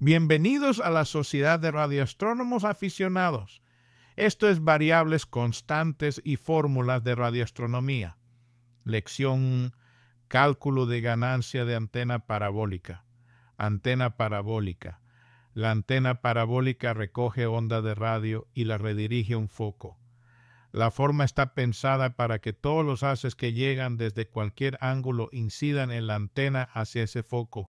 Bienvenidos a la Sociedad de Radioastrónomos Aficionados. Esto es Variables Constantes y Fórmulas de Radioastronomía. Lección Cálculo de ganancia de antena parabólica. Antena parabólica. La antena parabólica recoge onda de radio y la redirige a un foco. La forma está pensada para que todos los haces que llegan desde cualquier ángulo incidan en la antena hacia ese foco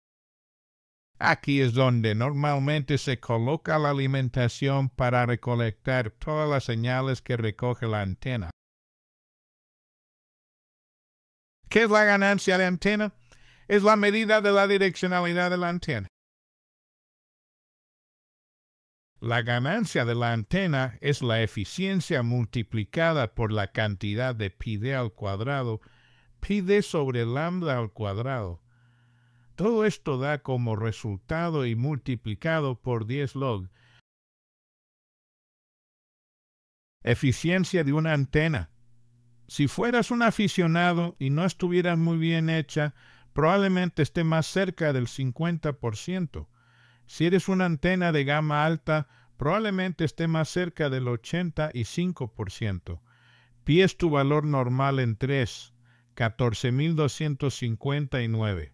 Aquí es donde normalmente se coloca la alimentación para recolectar todas las señales que recoge la antena. ¿Qué es la ganancia de antena? Es la medida de la direccionalidad de la antena. La ganancia de la antena es la eficiencia multiplicada por la cantidad de pi d al cuadrado, pi sobre lambda al cuadrado todo esto da como resultado y multiplicado por 10 log. Eficiencia de una antena. Si fueras un aficionado y no estuvieras muy bien hecha, probablemente esté más cerca del 50%. Si eres una antena de gama alta, probablemente esté más cerca del 85%. Pies tu valor normal en 3, 14.259.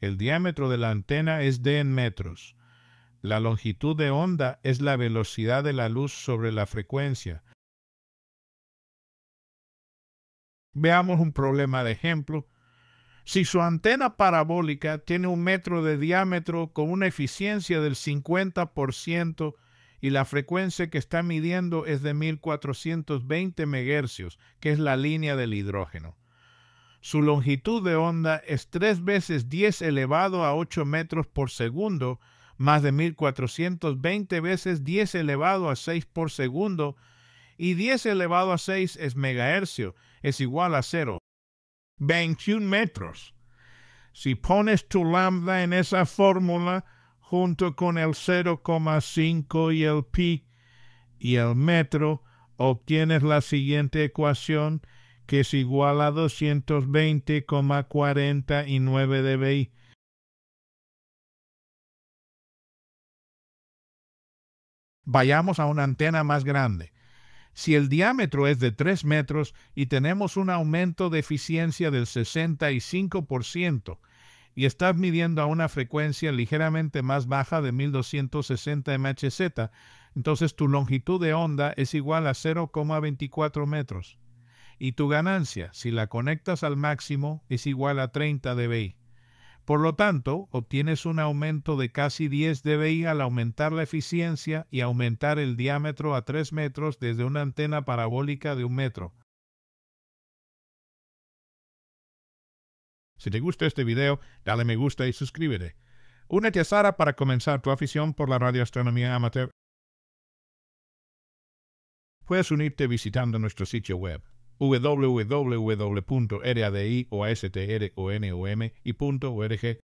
El diámetro de la antena es D en metros. La longitud de onda es la velocidad de la luz sobre la frecuencia. Veamos un problema de ejemplo. Si su antena parabólica tiene un metro de diámetro con una eficiencia del 50% y la frecuencia que está midiendo es de 1420 MHz, que es la línea del hidrógeno. Su longitud de onda es 3 veces 10 elevado a 8 metros por segundo, más de 1420 veces 10 elevado a 6 por segundo, y 10 elevado a 6 es megahercio, es igual a 0. 21 metros. Si pones tu lambda en esa fórmula, junto con el 0,5 y el pi y el metro, obtienes la siguiente ecuación que es igual a 220,49 dBi. Vayamos a una antena más grande. Si el diámetro es de 3 metros y tenemos un aumento de eficiencia del 65% y estás midiendo a una frecuencia ligeramente más baja de 1260 MHz, entonces tu longitud de onda es igual a 0,24 metros y tu ganancia, si la conectas al máximo, es igual a 30 dBi. Por lo tanto, obtienes un aumento de casi 10 dBi al aumentar la eficiencia y aumentar el diámetro a 3 metros desde una antena parabólica de 1 metro. Si te gusta este video, dale me gusta y suscríbete. Únete a Sara para comenzar tu afición por la radioastronomía amateur. Puedes unirte visitando nuestro sitio web www.radioiostron.org y